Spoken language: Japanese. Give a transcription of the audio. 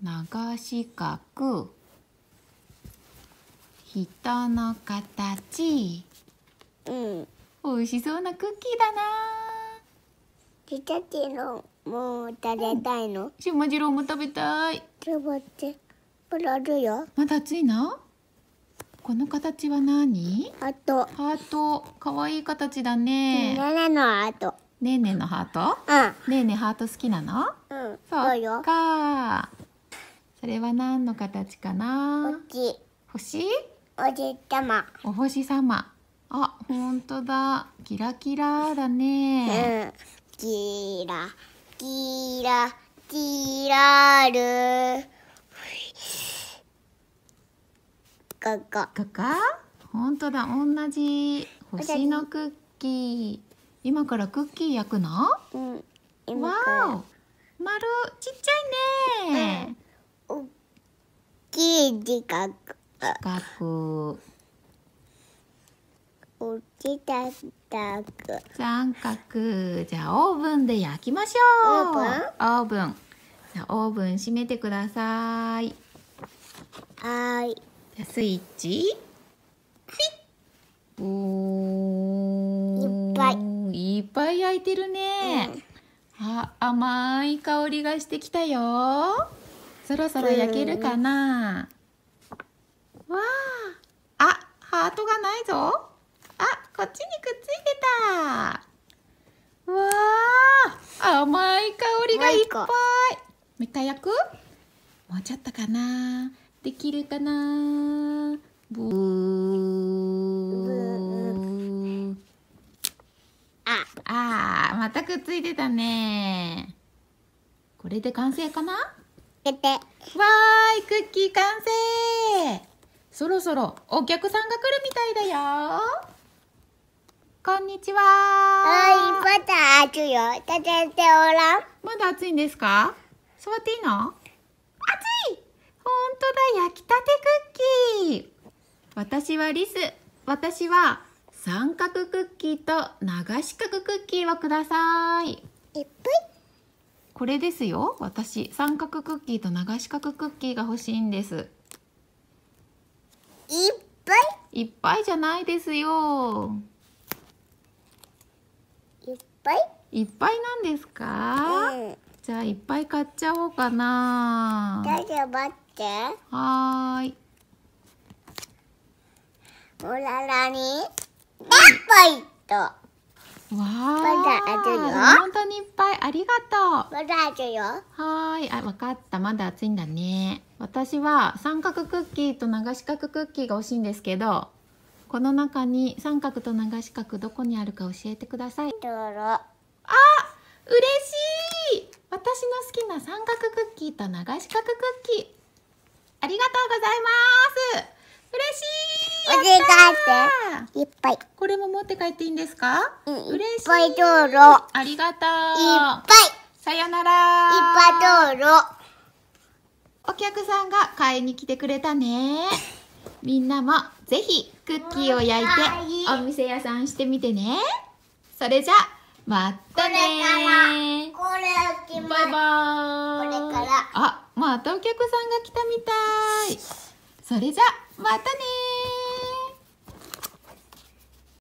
長四角人の形うん美味しそうなクッキーだなピタチロもう食べたいの、しまじろうも食べたいちょっと待ってこれあるよまだ熱いなこの形は何ハートハート可愛い形だねねねのハートねねのハートうんねねハート好きなのうんそうよかそれは何の形かな星星おじさまお星様あ、本当だキラキラだね、うん、キラキラキラるかか。かか。本当だ、同じ星のクッキー今からクッキー焼くのうん、わお丸、ちっちゃいね、うんきい字書く。四角。落ちたたく。三角。じゃあオーブンで焼きましょう。オーブン。オーブン。じゃあオーブン閉めてください。はい。じゃスイッチ。ピッ。おいっぱい。いっぱい焼いてるね。うん、あ、甘い香りがしてきたよ。そろそろ焼けるかな、わああハートがないぞあこっちにくっついてたわあ甘い香りがいっぱいもう一回焼くもうちょっとかなできるかなブーああまたくっついてたねこれで完成かなけて。わーい、クッキー完成そろそろお客さんが来るみたいだよ。こんにちは。はい、まだ暑いよ。食べておらん。まだ暑いんですか触っていいの暑いほんとだ、焼きたてクッキー。私はリス。私は三角クッキーと流し角クッキーをください。いっぱい。これですよ私三角クッキーと流し角クッキーが欲しいんですいっぱいいっぱいじゃないですよいっぱいいっぱいなんですか、うん、じゃあいっぱい買っちゃおうかなだけ待ってはいおららに、うん、イっぱいとわあ。まだあるよ。本当にいっぱいありがとう。まだあるよ。はい、あ、わかった。まだ暑いんだね。私は三角クッキーと流し角クッキーが欲しいんですけど、この中に三角と流し角どこにあるか教えてください。あ、嬉しい。私の好きな三角クッキーと流し角クッキー。ありがとうございます。って。いっぱい。これも持って帰っていいんですかうん、いっぱいどうありがとう。いっぱい。さよなら。いっぱいどうお客さんが買いに来てくれたね。みんなもぜひクッキーを焼いてお店屋さんしてみてね。それじゃまたねこれバイバイこれからあまたお客さんが来たみたいそれじゃまたね